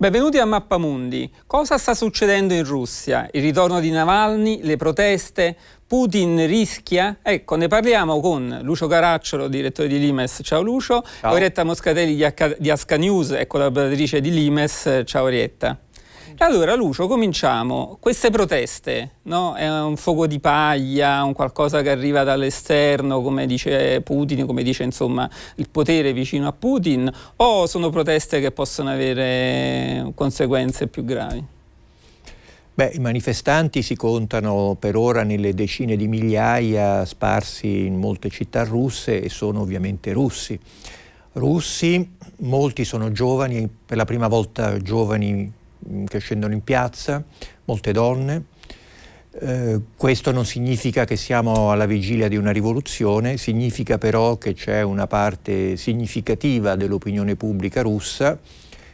Benvenuti a Mappamundi. Cosa sta succedendo in Russia? Il ritorno di Navalny, le proteste, Putin rischia? Ecco, ne parliamo con Lucio Caracciolo, direttore di Limes. Ciao Lucio. Ciao. Orietta Moscatelli di, H- di Asca News è collaboratrice ecco di Limes. Ciao Orietta. Certo. Allora Lucio, cominciamo. Queste proteste, no? È un fuoco di paglia, un qualcosa che arriva dall'esterno, come dice Putin, come dice insomma il potere vicino a Putin, o sono proteste che possono avere conseguenze più gravi? Beh, i manifestanti si contano per ora nelle decine di migliaia sparsi in molte città russe e sono ovviamente russi. Russi, molti sono giovani, per la prima volta giovani Mm, che scendono in piazza, molte donne. Eh, questo non significa che siamo alla vigilia di una rivoluzione, significa però che c'è una parte significativa dell'opinione pubblica russa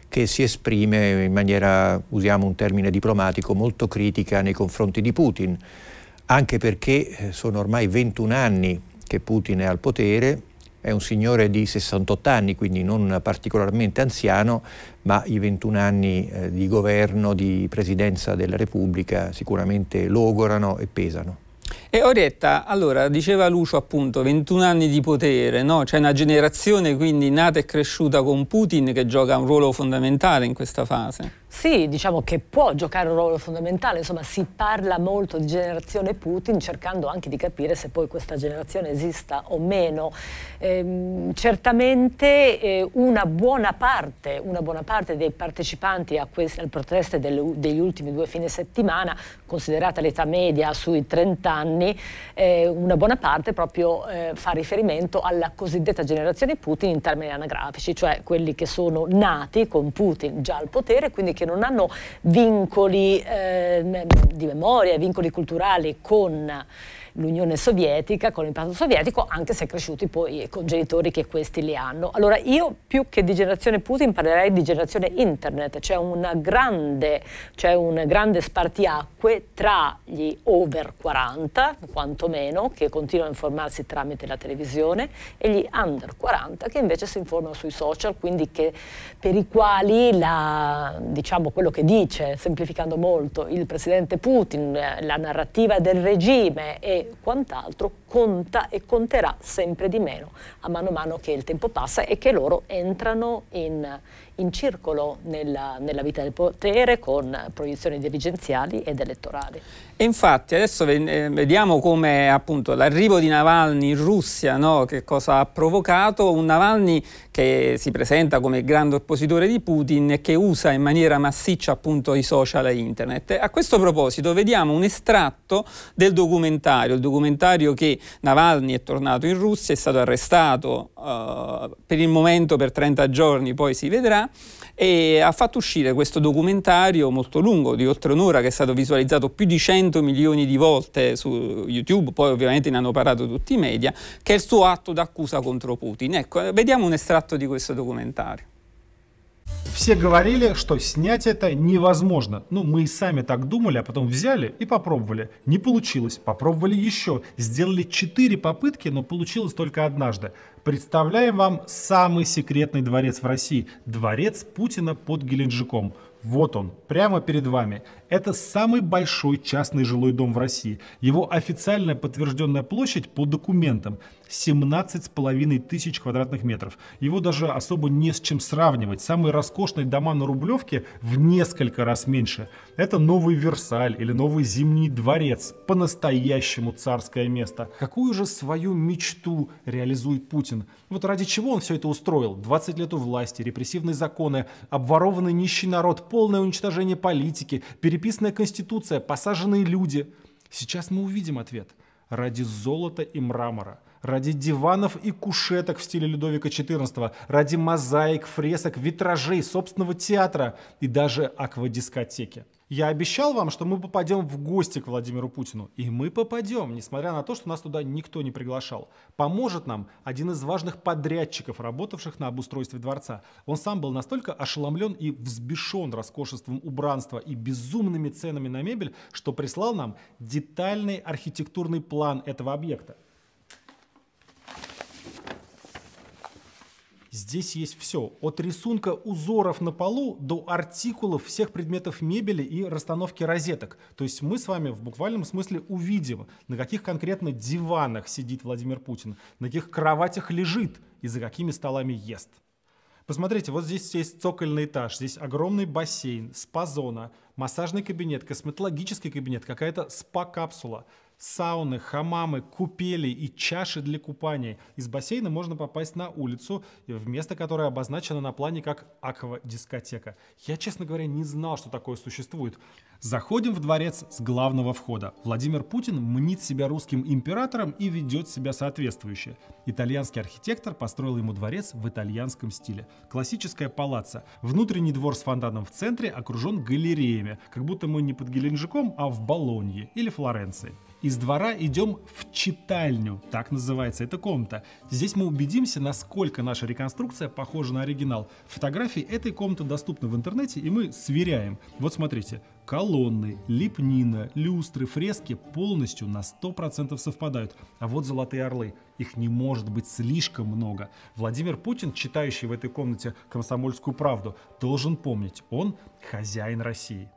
che si esprime in maniera, usiamo un termine diplomatico, molto critica nei confronti di Putin, anche perché eh, sono ormai 21 anni che Putin è al potere, è un signore di 68 anni, quindi non particolarmente anziano, ma i 21 anni eh, di governo, di presidenza della Repubblica sicuramente logorano e pesano. E Orietta, allora, diceva Lucio appunto, 21 anni di potere, no? c'è una generazione quindi nata e cresciuta con Putin che gioca un ruolo fondamentale in questa fase. Sì, diciamo che può giocare un ruolo fondamentale, insomma si parla molto di generazione Putin cercando anche di capire se poi questa generazione esista o meno. Eh, certamente eh, una, buona parte, una, buona parte, dei partecipanti queste, alle proteste delle, degli ultimi due fine settimana, considerata l'età media sui 30 anni, eh, una buona parte proprio eh, fa riferimento alla cosiddetta generazione Putin in termini anagrafici, cioè quelli che sono nati con Putin già al potere, quindi che che non hanno vincoli eh, di memoria, vincoli culturali con l'Unione Sovietica, con l'impatto sovietico, anche se cresciuti poi con genitori che questi li hanno. Allora io più che di generazione Putin parlerei di generazione internet, c'è cioè grande, cioè un grande spartiacque tra gli over 40, quantomeno, che continuano a informarsi tramite la televisione, e gli under 40 che invece si informano sui social, quindi che, per i quali la, diciamo, quello che dice, semplificando molto, il presidente Putin, eh, la narrativa del regime e quant'altro conta e conterà sempre di meno a mano a mano che il tempo passa e che loro entrano in, in circolo nella, nella vita del potere con proiezioni dirigenziali ed elettorali. E infatti adesso eh, vediamo come appunto l'arrivo di Navalny in Russia, no? che cosa ha provocato, un Navalny che si presenta come grande oppositore di Putin e che usa in maniera massiccia appunto i social e internet. A questo proposito vediamo un estratto del documentario, il documentario che Navalny è tornato in Russia, è stato arrestato eh, per il momento per 30 giorni, poi si vedrà, e ha fatto uscire questo documentario molto lungo, di oltre un'ora, che è stato visualizzato più di 100 milioni di volte su YouTube, poi ovviamente ne hanno parlato tutti i media, che è il suo atto d'accusa contro Putin. Ecco, vediamo un estratto di questo documentario. Все говорили, что снять это невозможно. Ну, мы и сами так думали, а потом взяли и попробовали. Не получилось. Попробовали еще. Сделали 4 попытки, но получилось только однажды. Представляем вам самый секретный дворец в России. Дворец Путина под Геленджиком. Вот он, прямо перед вами. Это самый большой частный жилой дом в России. Его официально подтвержденная площадь по документам 17,5 тысяч квадратных метров. Его даже особо не с чем сравнивать. Самые роскошные дома на Рублевке в несколько раз меньше. Это новый Версаль или новый Зимний дворец. По-настоящему царское место. Какую же свою мечту реализует Путин? Вот ради чего он все это устроил? 20 лет у власти, репрессивные законы, обворованный нищий народ, полное уничтожение политики, переписанная конституция, посаженные люди. Сейчас мы увидим ответ. Ради золота и мрамора – ради диванов и кушеток в стиле Людовика XIV, ради мозаик, фресок, витражей, собственного театра и даже аквадискотеки. Я обещал вам, что мы попадем в гости к Владимиру Путину. И мы попадем, несмотря на то, что нас туда никто не приглашал. Поможет нам один из важных подрядчиков, работавших на обустройстве дворца. Он сам был настолько ошеломлен и взбешен роскошеством убранства и безумными ценами на мебель, что прислал нам детальный архитектурный план этого объекта. Здесь есть все. От рисунка узоров на полу до артикулов всех предметов мебели и расстановки розеток. То есть мы с вами в буквальном смысле увидим, на каких конкретно диванах сидит Владимир Путин, на каких кроватях лежит и за какими столами ест. Посмотрите, вот здесь есть цокольный этаж, здесь огромный бассейн, спа-зона, массажный кабинет, косметологический кабинет, какая-то спа-капсула сауны, хамамы, купели и чаши для купания. Из бассейна можно попасть на улицу, в место, которое обозначено на плане как аквадискотека. Я, честно говоря, не знал, что такое существует. Заходим в дворец с главного входа. Владимир Путин мнит себя русским императором и ведет себя соответствующе. Итальянский архитектор построил ему дворец в итальянском стиле. Классическая палаца. Внутренний двор с фонтаном в центре окружен галереями, как будто мы не под Геленджиком, а в Болонье или Флоренции. Из двора идем в читальню, так называется эта комната. Здесь мы убедимся, насколько наша реконструкция похожа на оригинал. Фотографии этой комнаты доступны в интернете, и мы сверяем. Вот смотрите, колонны, лепнина, люстры, фрески полностью на 100% совпадают. А вот золотые орлы. Их не может быть слишком много. Владимир Путин, читающий в этой комнате «Комсомольскую правду», должен помнить, он хозяин России.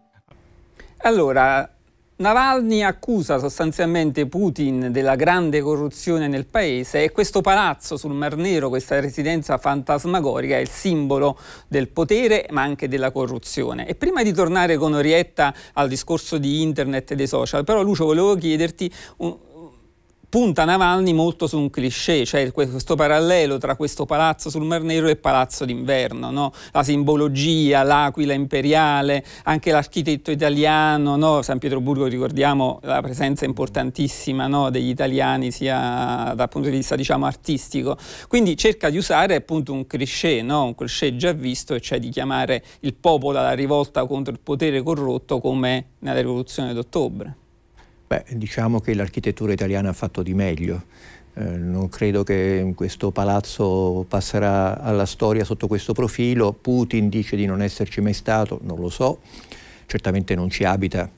Allora, Navalny accusa sostanzialmente Putin della grande corruzione nel paese e questo palazzo sul Mar Nero, questa residenza fantasmagorica, è il simbolo del potere ma anche della corruzione. E prima di tornare con Orietta al discorso di internet e dei social, però Lucio volevo chiederti un, punta Navalny molto su un cliché, cioè questo parallelo tra questo palazzo sul Mar Nero e il palazzo d'inverno, no? la simbologia, l'aquila imperiale, anche l'architetto italiano, no? San Pietroburgo ricordiamo la presenza importantissima no? degli italiani sia dal punto di vista diciamo, artistico, quindi cerca di usare appunto un cliché, un cliché già visto, cioè di chiamare il popolo alla rivolta contro il potere corrotto come nella rivoluzione d'ottobre. Beh, diciamo che l'architettura italiana ha fatto di meglio. Eh, non credo che questo palazzo passerà alla storia sotto questo profilo. Putin dice di non esserci mai stato, non lo so, certamente non ci abita.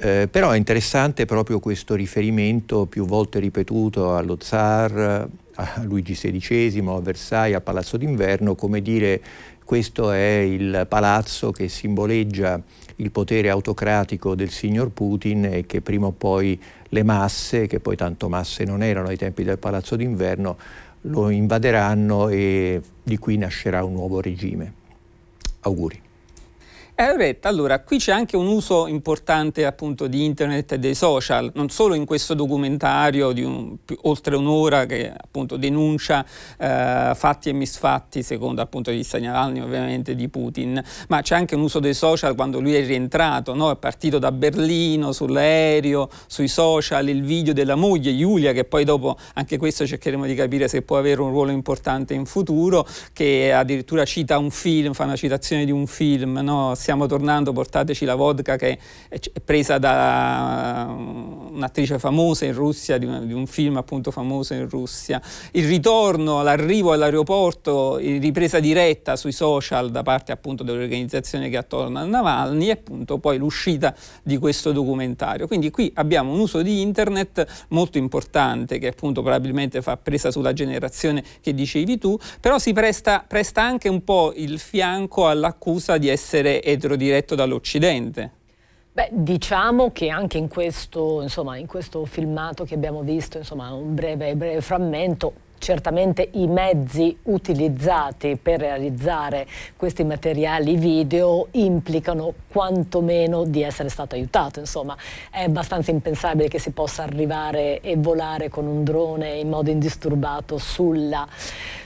Eh, però è interessante proprio questo riferimento più volte ripetuto allo zar, a Luigi XVI, a Versailles, al Palazzo d'Inverno, come dire questo è il palazzo che simboleggia il potere autocratico del signor Putin e che prima o poi le masse, che poi tanto masse non erano ai tempi del palazzo d'inverno, lo invaderanno e di qui nascerà un nuovo regime. Auguri. Euretta, eh, allora qui c'è anche un uso importante appunto di internet e dei social, non solo in questo documentario di un, più, oltre un'ora che appunto denuncia eh, fatti e misfatti secondo appunto gli segnalani ovviamente di Putin, ma c'è anche un uso dei social quando lui è rientrato, no? è partito da Berlino, sull'aereo, sui social, il video della moglie Giulia che poi dopo anche questo cercheremo di capire se può avere un ruolo importante in futuro, che addirittura cita un film, fa una citazione di un film, no? Siamo stiamo tornando, portateci la vodka che è presa da uh, un'attrice famosa in Russia, di, un film appunto famoso in Russia. Il ritorno, l'arrivo all'aeroporto, ripresa diretta sui social da parte appunto dell'organizzazione che attorno a Navalny e appunto poi l'uscita di questo documentario. Quindi qui abbiamo un uso di internet molto importante che appunto probabilmente fa presa sulla generazione che dicevi tu, però si presta, presta anche un po' il fianco all'accusa di essere eterodiretto dall'Occidente. Beh, diciamo che anche in questo, insomma, in questo filmato che abbiamo visto, insomma, un breve, breve frammento, certamente i mezzi utilizzati per realizzare questi materiali video implicano quantomeno di essere stato aiutato, insomma è abbastanza impensabile che si possa arrivare e volare con un drone in modo indisturbato sulla,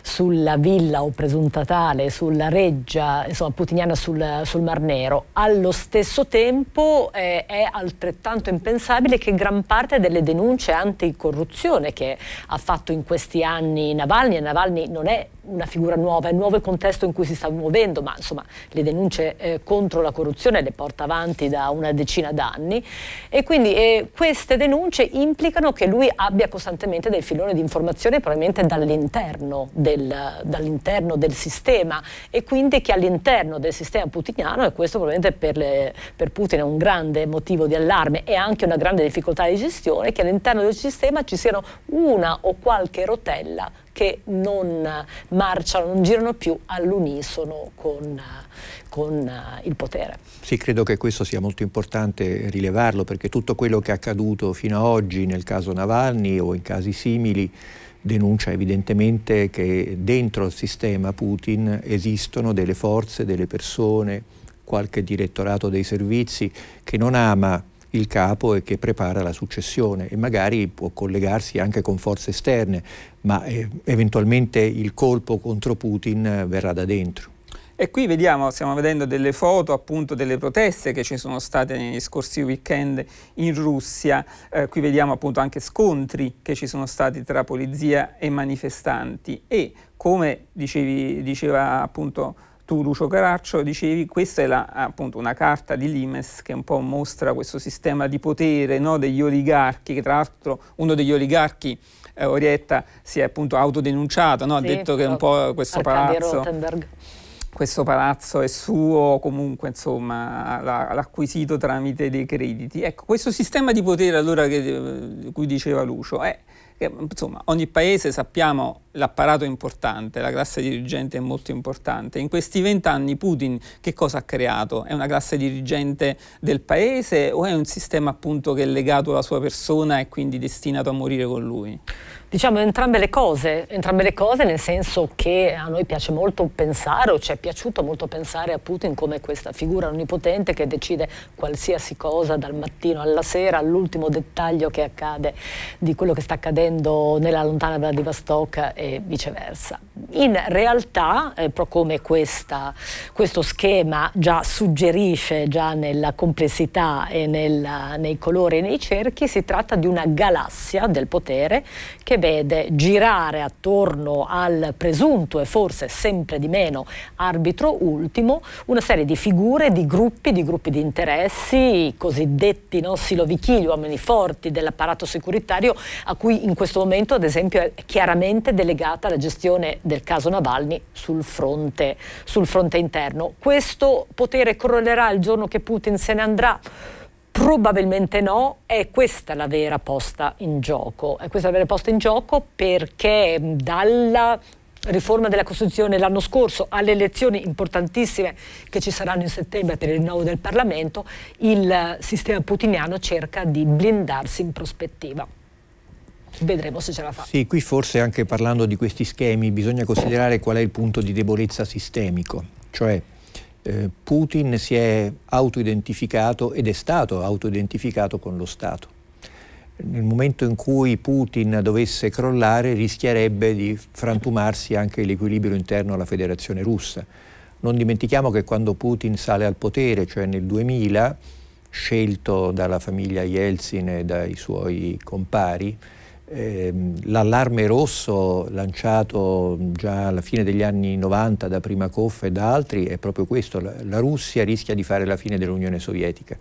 sulla villa o presunta tale, sulla reggia, insomma putiniana sul, sul Mar Nero. Allo stesso tempo eh, è altrettanto impensabile che gran parte delle denunce anticorruzione che ha fatto in questi anni Gianni Navalny e Navalny non è una figura nuova, è un nuovo il contesto in cui si sta muovendo, ma insomma le denunce eh, contro la corruzione le porta avanti da una decina d'anni e quindi eh, queste denunce implicano che lui abbia costantemente dei filoni di informazione probabilmente dall'interno del, dall'interno del sistema e quindi che all'interno del sistema putiniano e questo probabilmente per, le, per Putin è un grande motivo di allarme e anche una grande difficoltà di gestione che all'interno del sistema ci siano una o qualche rotella quella che non marciano, non girano più all'unisono con, con il potere. Sì, credo che questo sia molto importante rilevarlo perché tutto quello che è accaduto fino ad oggi nel caso Navalny o in casi simili denuncia evidentemente che dentro il sistema Putin esistono delle forze, delle persone, qualche direttorato dei servizi che non ama il capo e che prepara la successione e magari può collegarsi anche con forze esterne, ma eh, eventualmente il colpo contro Putin eh, verrà da dentro. E qui vediamo, stiamo vedendo delle foto appunto delle proteste che ci sono state negli scorsi weekend in Russia, eh, qui vediamo appunto anche scontri che ci sono stati tra polizia e manifestanti e come dicevi, diceva appunto tu Lucio Caraccio dicevi questa è la, appunto una carta di Limes che un po' mostra questo sistema di potere no, degli oligarchi, che tra l'altro uno degli oligarchi eh, Orietta si è appunto autodenunciato, no? sì, ha detto che un po' questo palazzo, questo palazzo è suo, comunque insomma l'ha acquisito tramite dei crediti. Ecco, questo sistema di potere allora che, eh, di cui diceva Lucio è... Eh, insomma, ogni paese sappiamo l'apparato è importante, la classe dirigente è molto importante. In questi vent'anni Putin che cosa ha creato? È una classe dirigente del paese o è un sistema appunto che è legato alla sua persona e quindi destinato a morire con lui? Diciamo entrambe le cose, entrambe le cose nel senso che a noi piace molto pensare o ci è piaciuto molto pensare a Putin come questa figura onnipotente che decide qualsiasi cosa dal mattino alla sera, all'ultimo dettaglio che accade di quello che sta accadendo nella lontana Vladivostok e viceversa. In realtà, eh, come questa, questo schema già suggerisce, già nella complessità e nella, nei colori e nei cerchi, si tratta di una galassia del potere che che vede girare attorno al presunto e forse sempre di meno arbitro ultimo una serie di figure, di gruppi, di gruppi di interessi, i cosiddetti no, silovichi, gli uomini forti dell'apparato securitario a cui in questo momento ad esempio è chiaramente delegata la gestione del caso Navalny sul fronte, sul fronte interno. Questo potere crollerà il giorno che Putin se ne andrà? Probabilmente no, è questa la vera posta in gioco. È questa la vera posta in gioco perché dalla riforma della Costituzione l'anno scorso alle elezioni importantissime che ci saranno in settembre per il rinnovo del Parlamento, il sistema putiniano cerca di blindarsi in prospettiva. Vedremo se ce la fa. Sì, qui forse anche parlando di questi schemi bisogna considerare qual è il punto di debolezza sistemico, cioè eh, Putin si è autoidentificato ed è stato autoidentificato con lo Stato. Nel momento in cui Putin dovesse crollare rischierebbe di frantumarsi anche l'equilibrio interno alla federazione russa. Non dimentichiamo che quando Putin sale al potere, cioè nel 2000, scelto dalla famiglia Yeltsin e dai suoi compari, Ehm, l'allarme rosso lanciato già alla fine degli anni 90 da Prima Coffa e da altri è proprio questo, la Russia rischia di fare la fine dell'Unione Sovietica.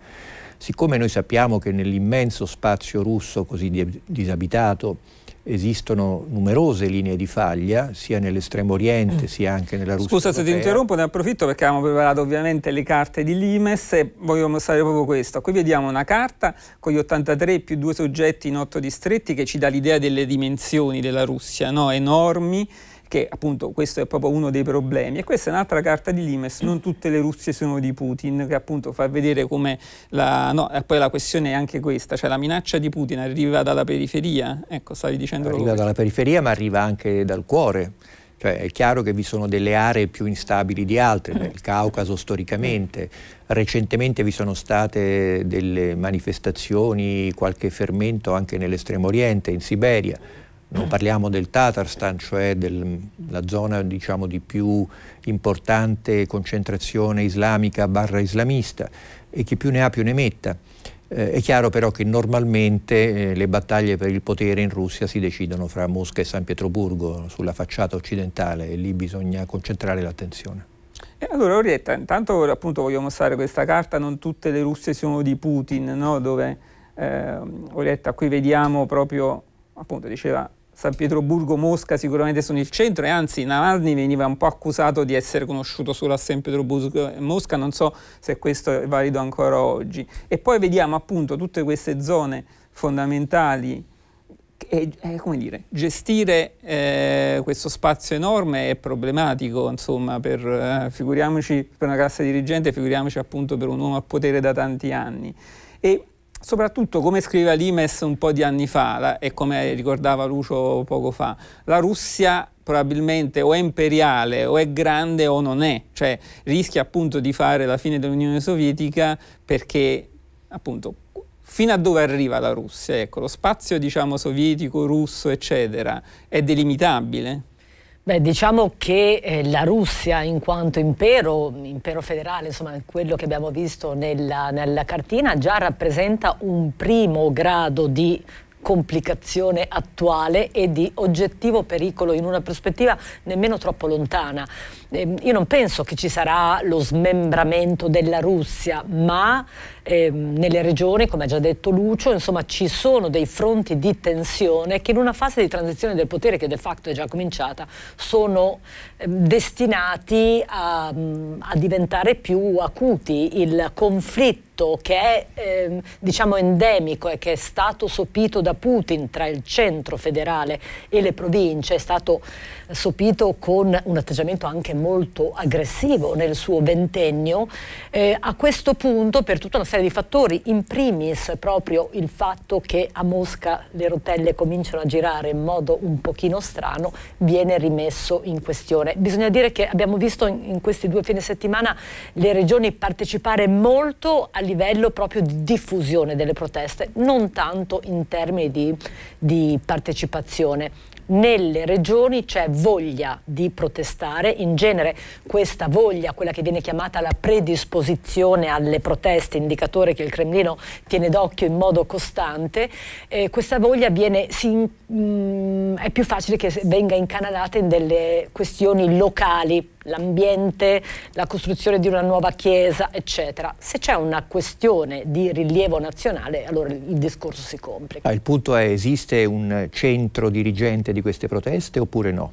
Siccome noi sappiamo che nell'immenso spazio russo così disabitato esistono numerose linee di faglia, sia nell'estremo oriente mm. sia anche nella Russia. Scusa se ti interrompo, ne approfitto perché abbiamo preparato ovviamente le carte di Limes e voglio mostrare proprio questo. Qui vediamo una carta con gli 83 più due soggetti in otto distretti che ci dà l'idea delle dimensioni della Russia, no? enormi che appunto questo è proprio uno dei problemi. E questa è un'altra carta di Limes, non tutte le Russie sono di Putin, che appunto fa vedere come la... No, e poi la questione è anche questa, cioè la minaccia di Putin arriva dalla periferia, ecco stavi dicendo... Arriva dalla periferia ma arriva anche dal cuore. Cioè, è chiaro che vi sono delle aree più instabili di altre, nel Caucaso storicamente, recentemente vi sono state delle manifestazioni, qualche fermento anche nell'estremo oriente, in Siberia non eh. parliamo del Tatarstan, cioè della zona diciamo, di più importante concentrazione islamica barra islamista e chi più ne ha più ne metta. Eh, è chiaro però che normalmente eh, le battaglie per il potere in Russia si decidono fra Mosca e San Pietroburgo sulla facciata occidentale e lì bisogna concentrare l'attenzione. allora Orietta, intanto appunto voglio mostrare questa carta, non tutte le Russie sono di Putin, no? dove eh, Orietta qui vediamo proprio appunto diceva San Pietroburgo, Mosca sicuramente sono il centro e anzi Navalny veniva un po' accusato di essere conosciuto solo a San Pietroburgo e Mosca, non so se questo è valido ancora oggi. E poi vediamo appunto tutte queste zone fondamentali e, e come dire, gestire eh, questo spazio enorme è problematico, insomma, per, eh, figuriamoci per una classe dirigente, figuriamoci appunto per un uomo a potere da tanti anni. E Soprattutto, come scriveva Limes un po' di anni fa la, e come ricordava Lucio poco fa, la Russia probabilmente o è imperiale o è grande o non è, cioè rischia appunto di fare la fine dell'Unione Sovietica perché appunto fino a dove arriva la Russia, ecco, lo spazio diciamo sovietico, russo, eccetera, è delimitabile? Beh, diciamo che eh, la Russia in quanto impero, impero federale, insomma quello che abbiamo visto nella, nella cartina, già rappresenta un primo grado di complicazione attuale e di oggettivo pericolo in una prospettiva nemmeno troppo lontana. Ehm, io non penso che ci sarà lo smembramento della Russia, ma ehm, nelle regioni, come ha già detto Lucio, insomma, ci sono dei fronti di tensione che in una fase di transizione del potere che de facto è già cominciata sono ehm, destinati a, a diventare più acuti. Il conflitto che è ehm, diciamo endemico e che è stato sopito da Putin tra il centro federale e le province, è stato sopito con un atteggiamento anche molto aggressivo nel suo ventennio, eh, a questo punto per tutta una serie di fattori, in primis proprio il fatto che a Mosca le rotelle cominciano a girare in modo un pochino strano, viene rimesso in questione. Bisogna dire che abbiamo visto in, in questi due fine settimana le regioni partecipare molto a livello proprio di diffusione delle proteste, non tanto in termini di, di partecipazione nelle regioni c'è voglia di protestare, in genere questa voglia, quella che viene chiamata la predisposizione alle proteste, indicatore che il Cremlino tiene d'occhio in modo costante, eh, questa voglia viene, si, mh, mm, è più facile che venga incanalata in delle questioni locali l'ambiente, la costruzione di una nuova chiesa, eccetera. Se c'è una questione di rilievo nazionale, allora il discorso si complica. Ah, il punto è, esiste un centro dirigente di queste proteste oppure no?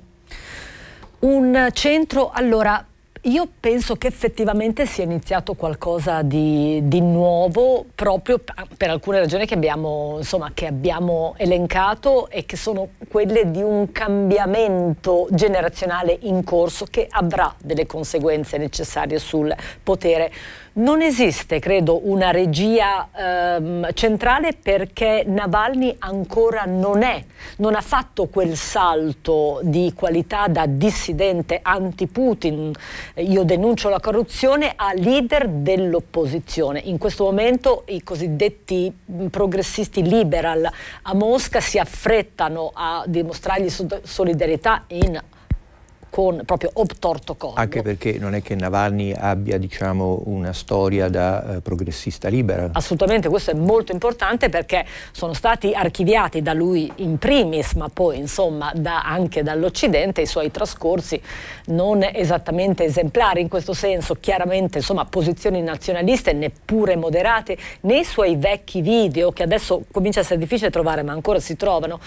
Un centro, allora io penso che effettivamente sia iniziato qualcosa di, di nuovo proprio per alcune ragioni che abbiamo, insomma, che abbiamo, elencato e che sono quelle di un cambiamento generazionale in corso che avrà delle conseguenze necessarie sul potere non esiste, credo, una regia ehm, centrale perché Navalny ancora non è, non ha fatto quel salto di qualità da dissidente anti-Putin, eh, io denuncio la corruzione, a leader dell'opposizione. In questo momento i cosiddetti mm, progressisti liberal a Mosca si affrettano a dimostrargli solidarietà in con proprio obtorto collo. Anche perché non è che Navalny abbia diciamo, una storia da eh, progressista libera. Assolutamente, questo è molto importante perché sono stati archiviati da lui in primis, ma poi insomma da, anche dall'Occidente i suoi trascorsi non esattamente esemplari in questo senso, chiaramente insomma posizioni nazionaliste neppure moderate, nei suoi vecchi video che adesso comincia a essere difficile trovare ma ancora si trovano,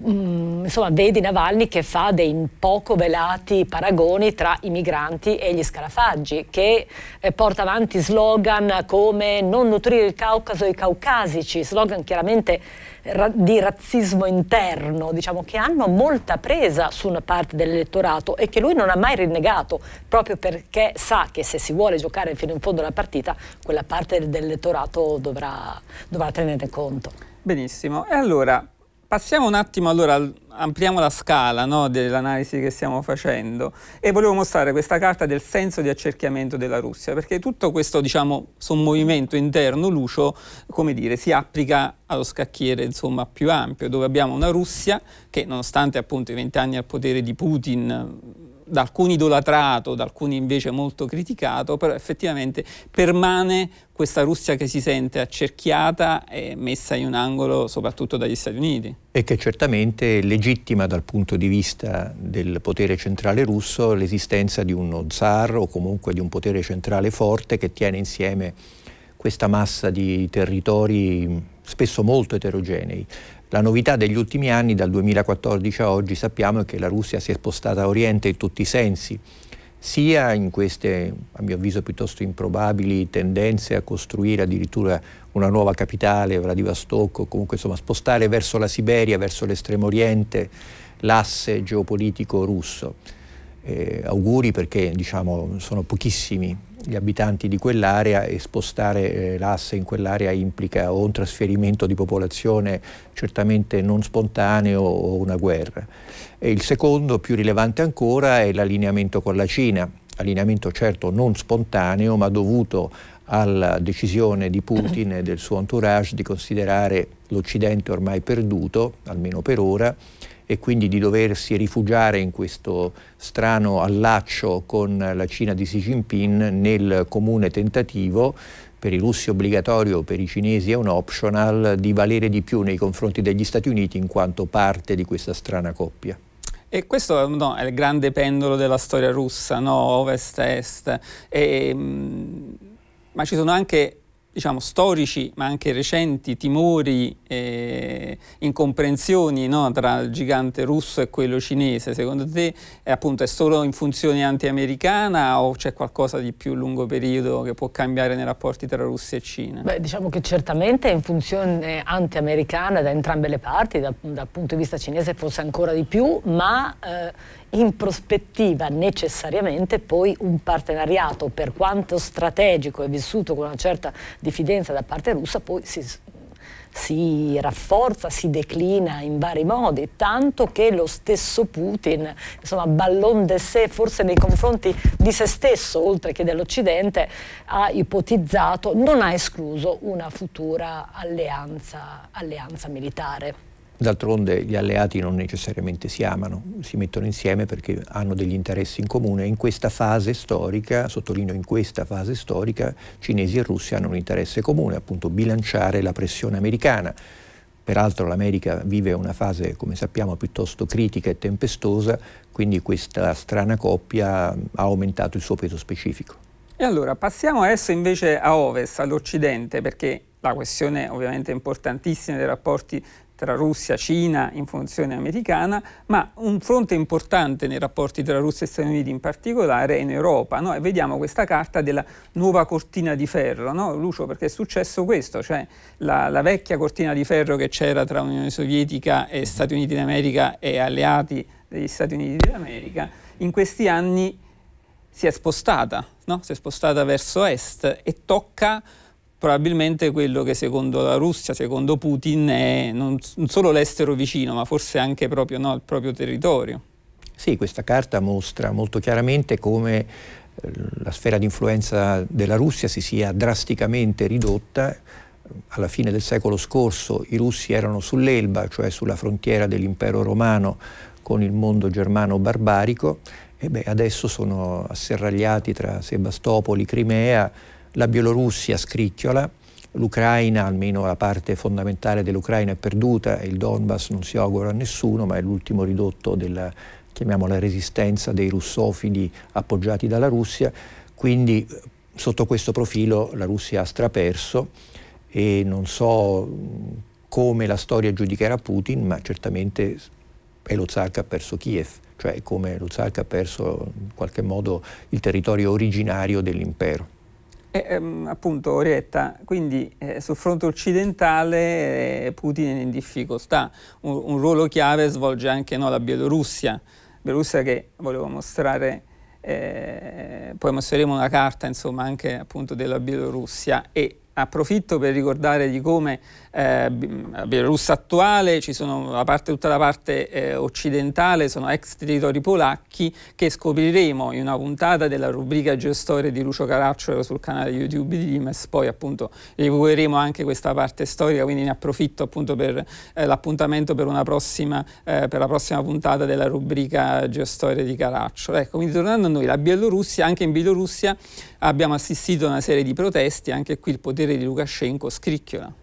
mh, mm, insomma vedi Navalny che fa dei poco velati avanti paragoni tra i migranti e gli scarafaggi, che eh, porta avanti slogan come non nutrire il Caucaso e i caucasici, slogan chiaramente eh, ra- di razzismo interno, diciamo, che hanno molta presa su una parte dell'elettorato e che lui non ha mai rinnegato, proprio perché sa che se si vuole giocare fino in fondo la partita, quella parte dell'elettorato dovrà, dovrà tenerne conto. Benissimo, e allora Passiamo un attimo allora, ampliamo la scala no, dell'analisi che stiamo facendo e volevo mostrare questa carta del senso di accerchiamento della Russia, perché tutto questo diciamo, sommovimento interno, Lucio, come dire, si applica allo scacchiere insomma, più ampio, dove abbiamo una Russia che nonostante appunto i vent'anni al potere di Putin da alcuni idolatrato, da alcuni invece molto criticato, però effettivamente permane questa Russia che si sente accerchiata e messa in un angolo soprattutto dagli Stati Uniti. E che certamente legittima dal punto di vista del potere centrale russo l'esistenza di uno zar o comunque di un potere centrale forte che tiene insieme questa massa di territori spesso molto eterogenei. La novità degli ultimi anni, dal 2014 a oggi, sappiamo che la Russia si è spostata a Oriente in tutti i sensi, sia in queste, a mio avviso, piuttosto improbabili tendenze a costruire addirittura una nuova capitale, Vladivostok, o comunque insomma spostare verso la Siberia, verso l'estremo oriente, l'asse geopolitico russo. Eh, auguri perché diciamo, sono pochissimi gli abitanti di quell'area e spostare eh, l'asse in quell'area implica o un trasferimento di popolazione certamente non spontaneo o una guerra. E il secondo, più rilevante ancora, è l'allineamento con la Cina, allineamento certo non spontaneo ma dovuto alla decisione di Putin e del suo entourage di considerare l'Occidente ormai perduto, almeno per ora, e quindi di doversi rifugiare in questo strano allaccio con la Cina di Xi Jinping nel comune tentativo per i russi obbligatorio, per i cinesi è un optional, di valere di più nei confronti degli Stati Uniti in quanto parte di questa strana coppia. E questo no, è il grande pendolo della storia russa, no? ovest-est. E, mm, ma ci sono anche diciamo, storici ma anche recenti timori e incomprensioni no, tra il gigante russo e quello cinese. Secondo te è, eh, appunto, è solo in funzione anti-americana o c'è qualcosa di più lungo periodo che può cambiare nei rapporti tra Russia e Cina? Beh, diciamo che certamente è in funzione anti-americana da entrambe le parti, da, dal punto di vista cinese forse ancora di più, ma eh, in prospettiva necessariamente poi un partenariato, per quanto strategico e vissuto con una certa diffidenza da parte russa, poi si, si rafforza, si declina in vari modi, tanto che lo stesso Putin, insomma, ballon de sé forse nei confronti di se stesso, oltre che dell'Occidente, ha ipotizzato, non ha escluso una futura alleanza, alleanza militare. D'altronde gli alleati non necessariamente si amano, si mettono insieme perché hanno degli interessi in comune. In questa fase storica, sottolineo in questa fase storica, cinesi e russi hanno un interesse comune, appunto bilanciare la pressione americana. Peraltro l'America vive una fase, come sappiamo, piuttosto critica e tempestosa, quindi questa strana coppia ha aumentato il suo peso specifico. E allora passiamo adesso invece a ovest, all'Occidente, perché la questione ovviamente importantissima dei rapporti tra Russia, e Cina in funzione americana, ma un fronte importante nei rapporti tra Russia e Stati Uniti in particolare è in Europa. No? E vediamo questa carta della nuova cortina di ferro, no? Lucio, perché è successo questo, cioè la, la vecchia cortina di ferro che c'era tra Unione Sovietica e Stati Uniti d'America e alleati degli Stati Uniti d'America, in questi anni si è spostata, no? si è spostata verso est e tocca probabilmente quello che secondo la Russia, secondo Putin, è non, solo l'estero vicino, ma forse anche proprio no, il proprio territorio. Sì, questa carta mostra molto chiaramente come eh, la sfera di influenza della Russia si sia drasticamente ridotta. Alla fine del secolo scorso i russi erano sull'Elba, cioè sulla frontiera dell'impero romano con il mondo germano barbarico, e beh, adesso sono asserragliati tra Sebastopoli, Crimea, la Bielorussia scricchiola, l'Ucraina, almeno la parte fondamentale dell'Ucraina è perduta, il Donbass non si augura a nessuno, ma è l'ultimo ridotto della, chiamiamola, resistenza dei russofili appoggiati dalla Russia, quindi sotto questo profilo la Russia ha straperso e non so come la storia giudicherà Putin, ma certamente è lo zar che ha perso Kiev, cioè come lo zar che ha perso in qualche modo il territorio originario dell'impero. Eh, ehm, appunto, Orietta, quindi eh, sul fronte occidentale eh, Putin è in difficoltà, un, un ruolo chiave svolge anche no, la Bielorussia, Bielorussia che volevo mostrare, eh, poi mostreremo una carta insomma anche appunto della Bielorussia e approfitto per ricordare di come eh, la Bielorussia attuale, ci sono la parte, tutta la parte eh, occidentale, sono ex territori polacchi che scopriremo in una puntata della rubrica Geostoria di Lucio Caracciolo sul canale YouTube di Limes, poi appunto recupereremo anche questa parte storica, quindi ne approfitto appunto per eh, l'appuntamento per, prossima, eh, per, la prossima puntata della rubrica Geostoria di Caracciolo. Ecco, quindi tornando a noi, la Bielorussia, anche in Bielorussia abbiamo assistito a una serie di proteste, anche qui il potere di Lukashenko scricchiola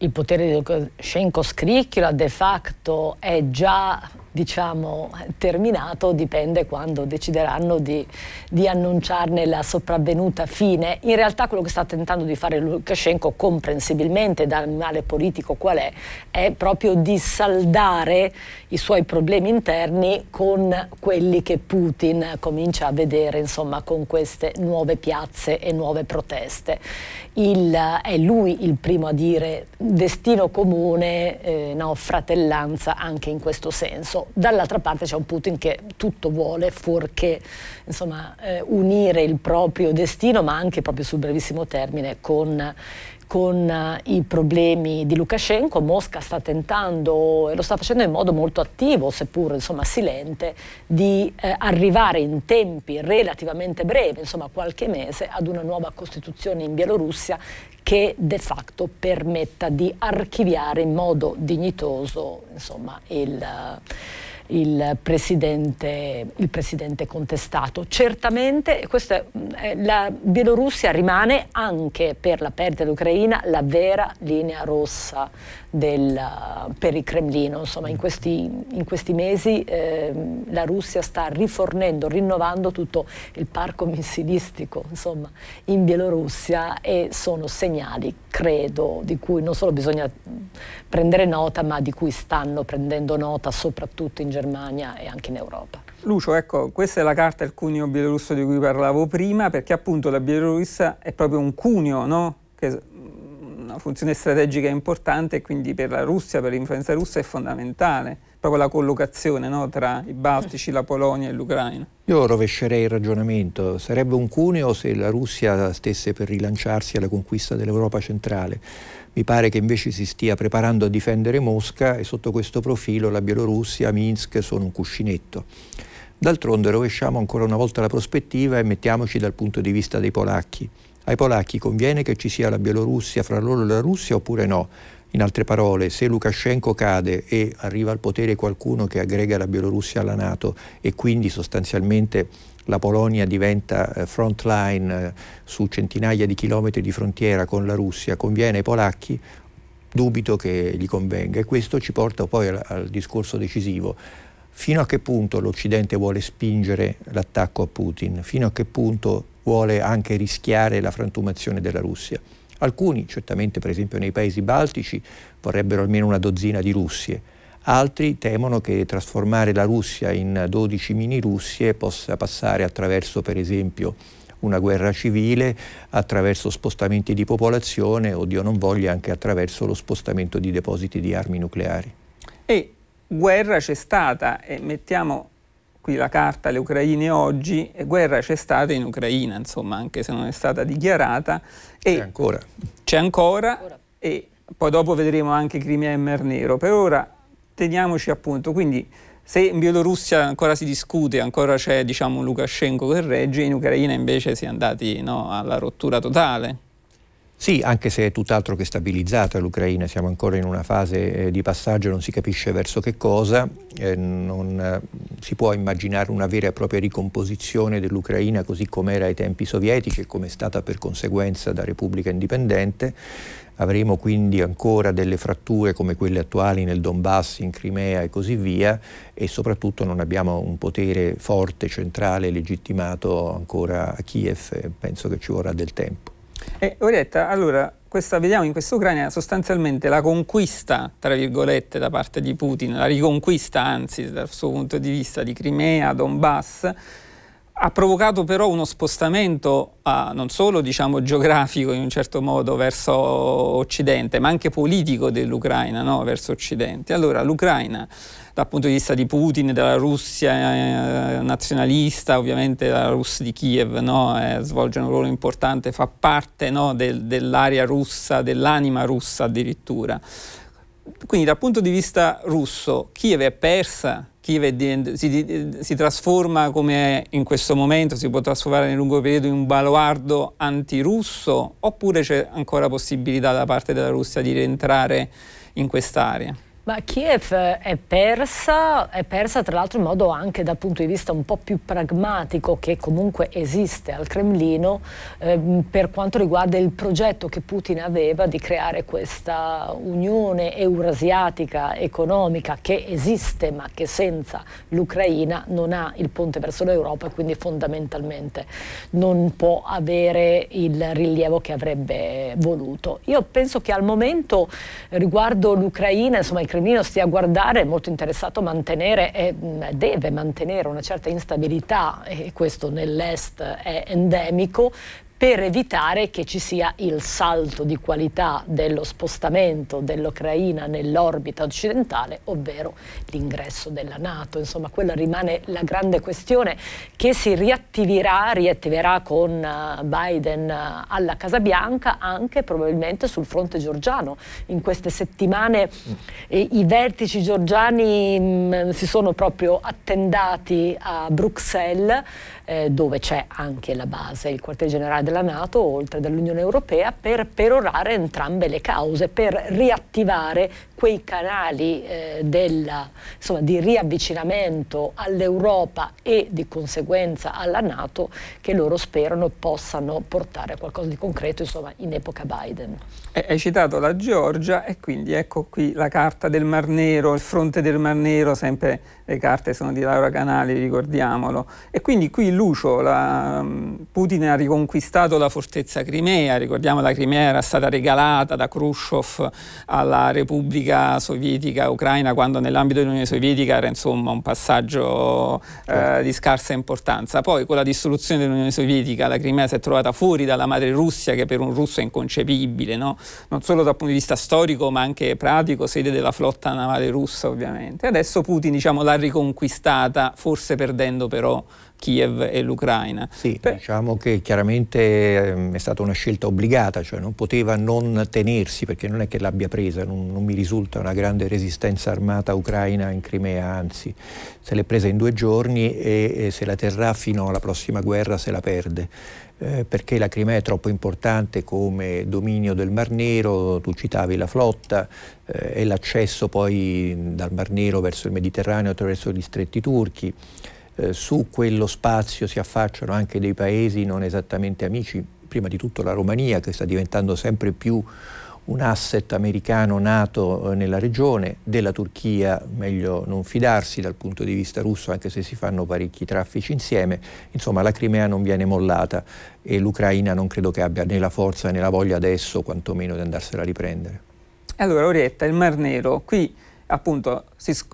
il potere di Lukashenko scricchiola de facto è già diciamo, terminato, dipende quando decideranno di, di, annunciarne la sopravvenuta fine. In realtà quello che sta tentando di fare Lukashenko, comprensibilmente da animale politico qual è, è proprio di saldare i suoi problemi interni con quelli che Putin comincia a vedere insomma, con queste nuove piazze e nuove proteste. Il, è lui il primo a dire destino comune, eh, no, fratellanza anche in questo senso. Dall'altra parte c'è un Putin che tutto vuole fuorché insomma, eh, unire il proprio destino, ma anche proprio sul brevissimo termine, con con eh, i problemi di Lukashenko, Mosca sta tentando, e lo sta facendo in modo molto attivo, seppur insomma, silente, di eh, arrivare in tempi relativamente brevi, insomma qualche mese, ad una nuova Costituzione in Bielorussia che de facto permetta di archiviare in modo dignitoso insomma, il... Eh, il presidente, il presidente contestato. Certamente questa, mm, la Bielorussia rimane anche per la perdita dell'Ucraina la vera linea rossa del, eh, per il Cremlino. Insomma, in questi, in questi mesi eh, la Russia sta rifornendo, rinnovando tutto il parco missilistico insomma, in Bielorussia e sono segnali, credo, di cui non solo bisogna prendere nota, ma di cui stanno prendendo nota soprattutto in Germania e anche in Europa. Lucio, ecco, questa è la carta del cuneo bielorusso di cui parlavo prima, perché appunto la Bielorussia è proprio un cuneo, no? Che una funzione strategica importante e quindi per la Russia, per l'influenza russa è fondamentale, proprio la collocazione no, tra i Baltici, la Polonia e l'Ucraina. Io rovescerei il ragionamento, sarebbe un cuneo se la Russia stesse per rilanciarsi alla conquista dell'Europa centrale. Mi pare che invece si stia preparando a difendere Mosca e sotto questo profilo la Bielorussia, Minsk sono un cuscinetto. D'altronde rovesciamo ancora una volta la prospettiva e mettiamoci dal punto di vista dei polacchi. Ai polacchi conviene che ci sia la Bielorussia fra loro e la Russia oppure no? In altre parole, se Lukashenko cade e arriva al potere qualcuno che aggrega la Bielorussia alla Nato e quindi sostanzialmente la Polonia diventa eh, front line eh, su centinaia di chilometri di frontiera con la Russia, conviene ai polacchi? Dubito che gli convenga e questo ci porta poi al, al discorso decisivo fino a che punto l'Occidente vuole spingere l'attacco a Putin, fino a che punto vuole anche rischiare la frantumazione della Russia. Alcuni, certamente per esempio nei paesi baltici, vorrebbero almeno una dozzina di Russie, altri temono che trasformare la Russia in 12 mini Russie possa passare attraverso per esempio una guerra civile attraverso spostamenti di popolazione o Dio non voglia anche attraverso lo spostamento di depositi di armi nucleari. E guerra c'è stata e mettiamo qui la carta Le Ucraine oggi, guerra c'è stata in Ucraina, insomma, anche se non è stata dichiarata. c'è ancora. C'è ancora, ancora. e poi dopo vedremo anche Crimea e Mar Nero. Per ora teniamoci appunto, quindi se in Bielorussia ancora si discute, ancora c'è diciamo, Lukashenko che regge, in Ucraina invece si è andati no, alla rottura totale. Sì, anche se è tutt'altro che stabilizzata l'Ucraina, siamo ancora in una fase eh, di passaggio, non si capisce verso che cosa, eh, non eh, si può immaginare una vera e propria ricomposizione dell'Ucraina così com'era ai tempi sovietici e come è stata per conseguenza da Repubblica Indipendente. Avremo quindi ancora delle fratture come quelle attuali nel Donbass, in Crimea e così via e soprattutto non abbiamo un potere forte, centrale, legittimato ancora a Kiev, penso che ci vorrà del tempo. E eh, Orietta, allora, questa, vediamo in questa Ucraina sostanzialmente la conquista, tra virgolette, da parte di Putin, la riconquista anzi dal suo punto di vista di Crimea, Donbass, ha provocato però uno spostamento ah, non solo diciamo, geografico in un certo modo verso Occidente, ma anche politico dell'Ucraina no? verso Occidente. Allora l'Ucraina dal punto di vista di Putin, della Russia eh, nazionalista, ovviamente la Russia di Kiev no? eh, svolge un ruolo importante, fa parte no? del, dell'area russa, dell'anima russa addirittura. Quindi dal punto di vista russo Kiev è persa Kiev si, si, trasforma come in questo momento si può trasformare nel lungo periodo in un baluardo antirusso oppure c'è ancora possibilità da parte della Russia di rientrare in quest'area? Ma Kiev è persa, è persa tra l'altro in modo anche dal punto di vista un po' più pragmatico che comunque esiste al Cremlino ehm, per quanto riguarda il progetto che Putin aveva di creare questa unione eurasiatica economica che esiste ma che senza l'Ucraina non ha il ponte verso l'Europa e quindi fondamentalmente non può avere il rilievo che avrebbe voluto. Io penso che al momento riguardo l'Ucraina, insomma i Crimino stia a guardare, è molto interessato a mantenere e mm, deve mantenere una certa instabilità, e questo nell'est è endemico, per evitare che ci sia il salto di qualità dello spostamento dell'Ucraina nell'orbita occidentale, ovvero l'ingresso della Nato. Insomma, quella rimane la grande questione che si riattiverà, riattiverà con eh, Biden eh, alla Casa Bianca anche probabilmente sul fronte georgiano. In queste settimane eh, i vertici georgiani mh, mm, si sono proprio attendati a Bruxelles eh, dove c'è anche la base, il quartier generale della Nato, oltre dell'Unione Europea, per perorare entrambe le cause, per riattivare quei canali eh, della, insomma, di riavvicinamento all'Europa e di conseguenza alla Nato che loro sperano possano portare a qualcosa di concreto insomma, in epoca Biden. Eh, hai citato la Georgia e quindi ecco qui la carta del Mar Nero, il fronte del Mar Nero sempre le carte sono di Laura Canali, ricordiamolo. E quindi qui Lucio, la, mm, Putin ha riconquistato la fortezza Crimea, ricordiamo la Crimea era stata regalata da Khrushchev alla Repubblica Sovietica Ucraina quando nell'ambito dell'Unione Sovietica era insomma un passaggio eh, certo. di scarsa importanza. Poi con la dissoluzione dell'Unione Sovietica la Crimea si è trovata fuori dalla madre Russia che per un russo è inconcepibile, no? non solo dal punto di vista storico ma anche pratico, sede della flotta navale russa ovviamente. Adesso Putin diciamo la riconquistata, forse perdendo però Kiev e l'Ucraina. Sì, per... diciamo che chiaramente ehm, è stata una scelta obbligata, cioè non poteva non tenersi perché non è che l'abbia presa, non, non mi risulta una grande resistenza armata ucraina in Crimea, anzi se l'è presa in due giorni e, e se la terrà fino alla prossima guerra se la perde. Eh, perché la Crimea è troppo importante come dominio del Mar Nero, tu citavi la flotta eh, e l'accesso poi dal Mar Nero verso il Mediterraneo attraverso gli stretti turchi eh, su quello spazio si affacciano anche dei paesi non esattamente amici, prima di tutto la Romania che sta diventando sempre più un asset americano nato eh, nella regione, della Turchia meglio non fidarsi dal punto di vista russo anche se si fanno parecchi traffici insieme, insomma la Crimea non viene mollata e l'Ucraina non credo che abbia né la forza né la voglia adesso quantomeno di andarsela a riprendere. Allora Orietta, il Mar Nero, qui appunto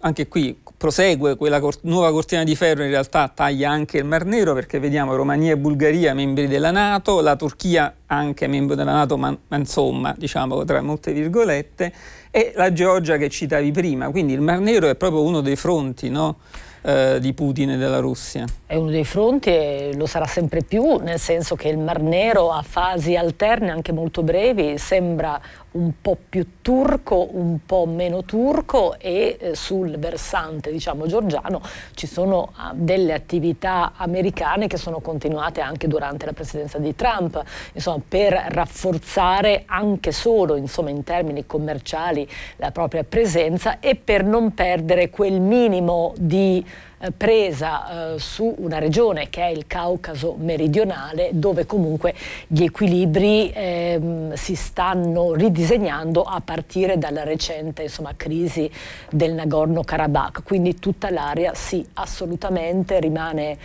anche qui prosegue quella cor nuova cortina di ferro in realtà taglia anche il Mar Nero perché vediamo Romania e Bulgaria membri della Nato, la Turchia anche membro della Nato ma, ma insomma diciamo tra molte virgolette e la Georgia che citavi prima, quindi il Mar Nero è proprio uno dei fronti no? Eh, di Putin e della Russia. È uno dei fronti e lo sarà sempre più, nel senso che il Mar Nero a fasi alterne, anche molto brevi, sembra un po' più turco, un po' meno turco e eh, sul versante diciamo georgiano ci sono ah, delle attività americane che sono continuate anche durante la presidenza di Trump, insomma per rafforzare anche solo insomma, in termini commerciali la propria presenza e per non perdere quel minimo di eh, presa eh, su una regione che è il Caucaso meridionale dove comunque gli equilibri ehm, si stanno ridisegnando a partire dalla recente insomma, crisi del Nagorno-Karabakh, quindi tutta l'area sì assolutamente rimane,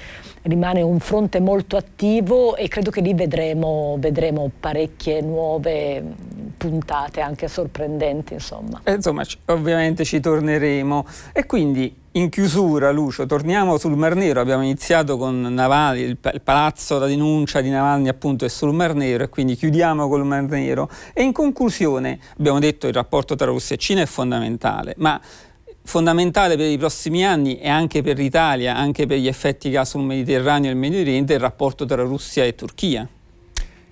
rimane, un fronte molto attivo e credo che lì vedremo, vedremo parecchie nuove puntate anche sorprendenti insomma. Eh, insomma ovviamente ci torneremo e quindi in chiusura, Lucio, torniamo sul Mar Nero. Abbiamo iniziato con Navalny, il, il palazzo, da denuncia di Navalny appunto è sul Mar Nero e quindi chiudiamo col Mar Nero. E in conclusione abbiamo detto che il rapporto tra Russia e Cina è fondamentale, ma fondamentale per i prossimi anni e anche per l'Italia, anche per gli effetti che ha sul Mediterraneo e il Medio Oriente, il rapporto tra Russia e Turchia.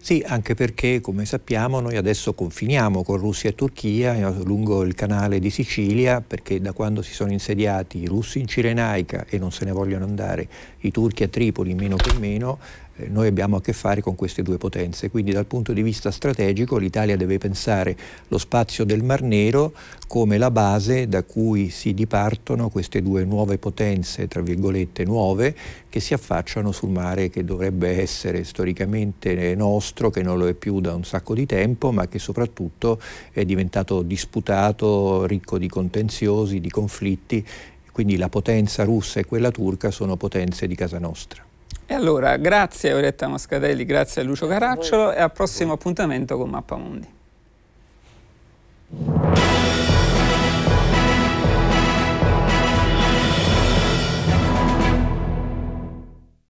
Sì, anche perché come sappiamo noi adesso confiniamo con Russia e Turchia eh, lungo il canale di Sicilia perché da quando si sono insediati i russi in Cirenaica e non se ne vogliono andare, i turchi a Tripoli meno che meno, eh, noi abbiamo a che fare con queste due potenze, quindi dal punto di vista strategico l'Italia deve pensare lo spazio del Mar Nero come la base da cui si dipartono queste due nuove potenze, tra virgolette nuove, che si affacciano sul mare che dovrebbe essere storicamente nostro, che non lo è più da un sacco di tempo, ma che soprattutto è diventato disputato, ricco di contenziosi, di conflitti quindi la potenza russa e quella turca sono potenze di casa nostra. E allora grazie a Oretta Moscatelli, grazie a Lucio Caracciolo a e al prossimo appuntamento con Mappamondi.